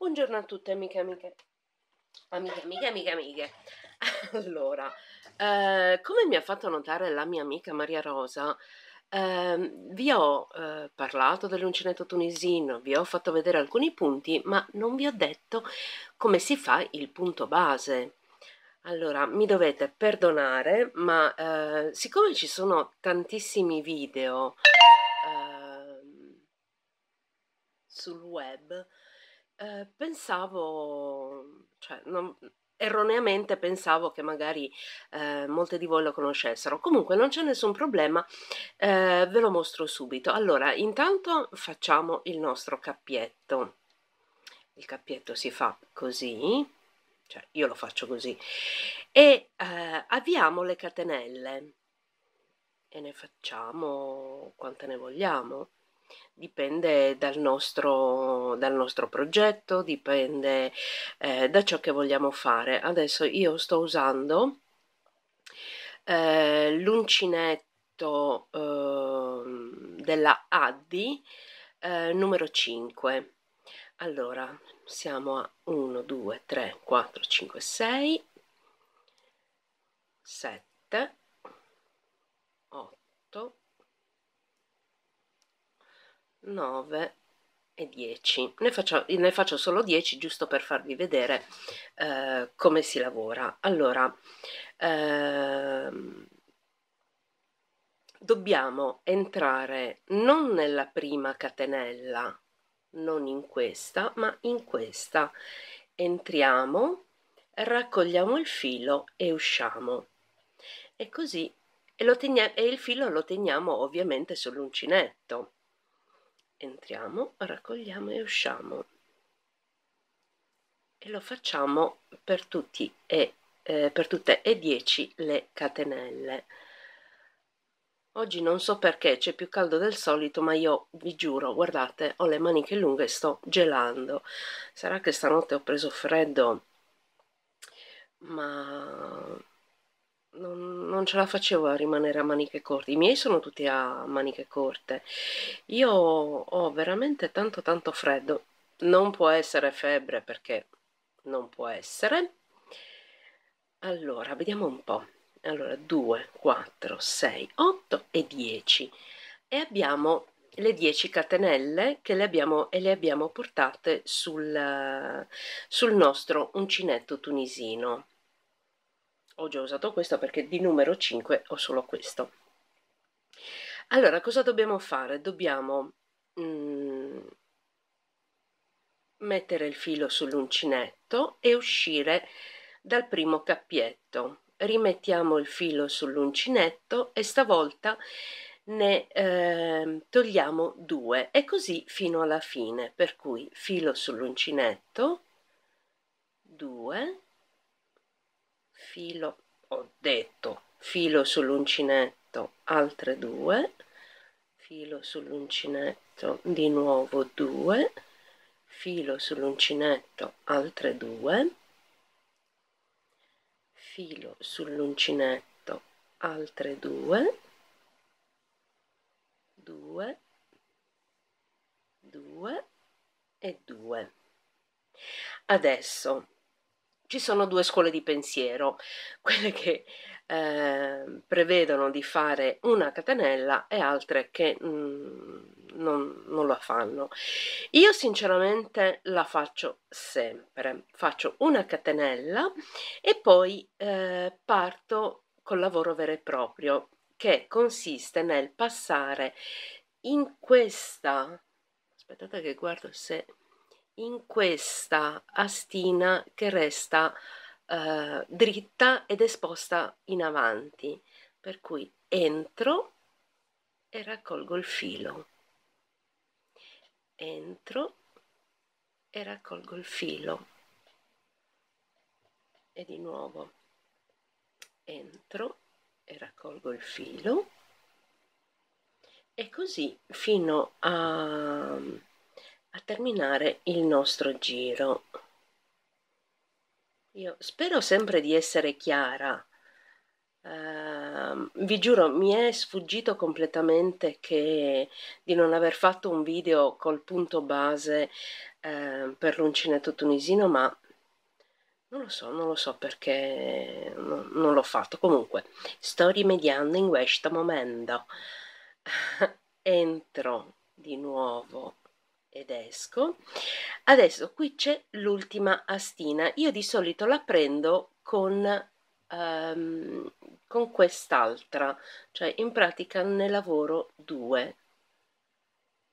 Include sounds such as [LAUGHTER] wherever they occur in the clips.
Buongiorno a tutte amiche amiche. Amiche, amiche, amiche, amiche. [LAUGHS] Allora, eh, come mi ha fatto notare la mia amica Maria Rosa, eh, vi ho eh, parlato dell'uncinetto tunisino, vi ho fatto vedere alcuni punti, ma non vi ho detto come si fa il punto base. Allora, mi dovete perdonare, ma eh, siccome ci sono tantissimi video ehm, sul web, eh, pensavo cioè non erroneamente pensavo che magari, ehm, molte di voi lo conoscessero. Comunque non c'è nessun problema, ehm, ve lo mostro subito. Allora, intanto facciamo il nostro cappietto. Il cappietto si fa così, cioè io lo faccio così, e eh, avviamo le catenelle e ne facciamo quante ne vogliamo dipende dal nostro, dal nostro progetto, dipende eh, da ciò che vogliamo fare. Adesso io sto usando eh, l'uncinetto eh, della Addi eh, numero 5. Allora, siamo a 1, 2, 3, 4, 5, 6, 7, 8, 9 e 10. Ne faccio, ne faccio solo 10 giusto per farvi vedere eh, come si lavora. Allora, ehm, dobbiamo entrare non nella prima catenella, non in questa, ma in questa. Entriamo, raccogliamo il filo e usciamo. E così e, e il filo lo teniamo ovviamente sull'uncinetto entriamo, raccogliamo e usciamo e lo facciamo per, tutti e, eh, per tutte e 10 le catenelle. Oggi non so perché c'è più caldo del solito, ma io vi giuro, guardate, ho le maniche lunghe e sto gelando. Sarà che stanotte ho preso freddo, ma non, non ce la facevo a rimanere a maniche corte. I miei sono tutti a maniche corte. Io ho veramente tanto tanto freddo. Non può essere febbre perché non può essere. Allora, vediamo un po'. Allora, 2, 4, 6, 8 e 10. E abbiamo le 10 catenelle che le abbiamo, e le abbiamo portate sul, sul nostro uncinetto tunisino ho già usato questo perché di numero 5 ho solo questo. Allora, cosa dobbiamo fare? Dobbiamo mm, mettere il filo sull'uncinetto e uscire dal primo cappietto. Rimettiamo il filo sull'uncinetto e stavolta ne eh, togliamo due e così fino alla fine. Per cui filo sull'uncinetto, 2 filo ho detto filo sull'uncinetto altre due filo sull'uncinetto di nuovo due filo sull'uncinetto altre due filo sull'uncinetto altre due due due e due adesso ci sono due scuole di pensiero, quelle che eh, prevedono di fare una catenella e altre che mh, mm, non, non la fanno. Io sinceramente la faccio sempre, faccio una catenella e poi eh, parto col lavoro vero e proprio che consiste nel passare in questa aspettate che guardo se in questa astina che resta eh, dritta ed esposta in avanti per cui entro e raccolgo il filo entro e raccolgo il filo e di nuovo entro e raccolgo il filo e così fino a a terminare il nostro giro. Io spero sempre di essere chiara. Uh, vi giuro, mi è sfuggito completamente che, di non aver fatto un video col punto base uh, per l'uncinetto tunisino, ma non lo so, non lo so perché no, non l'ho fatto. Comunque, sto rimediando in questo momento. [LAUGHS] Entro di nuovo ed esco. Adesso qui c'è l'ultima astina. Io di solito la prendo con, um, con quest'altra, cioè in pratica ne lavoro due.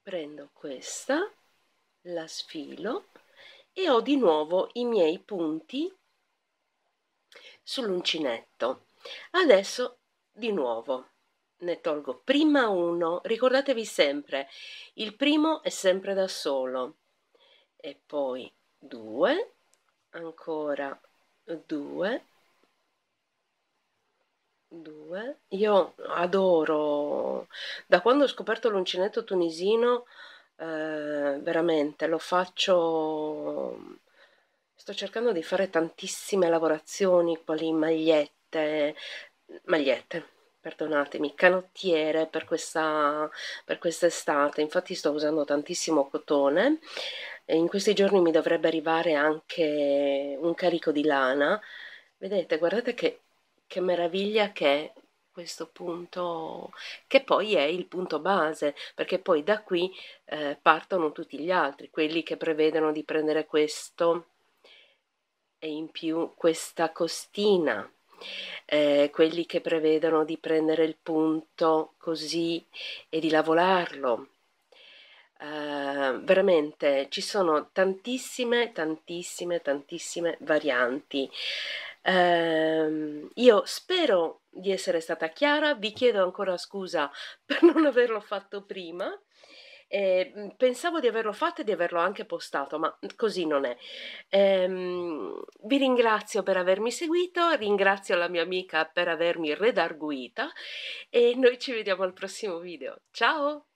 Prendo questa, la sfilo e ho di nuovo i miei punti sull'uncinetto. Adesso di nuovo ne tolgo prima uno, ricordatevi sempre, il primo è sempre da solo, e poi due, ancora due, due, io adoro, da quando ho scoperto l'uncinetto tunisino, eh, veramente lo faccio, sto cercando di fare tantissime lavorazioni, quali magliette, magliette perdonatemi, canottiere per questa per quest'estate, infatti sto usando tantissimo cotone, in questi giorni mi dovrebbe arrivare anche un carico di lana, vedete, guardate che, che meraviglia che è questo punto che poi è il punto base perché poi da qui eh, partono tutti gli altri quelli che prevedono di prendere questo e in più questa costina eh, quelli che prevedono di prendere il punto così e di lavorarlo. Eh, veramente ci sono tantissime, tantissime, tantissime varianti. Eh, io spero di essere stata chiara, vi chiedo ancora scusa per non averlo fatto prima. Eh, pensavo di averlo fatto e di averlo anche postato, ma così non è. Ehm, vi ringrazio per avermi seguito, ringrazio la mia amica per avermi redarguita e noi ci vediamo al prossimo video. Ciao!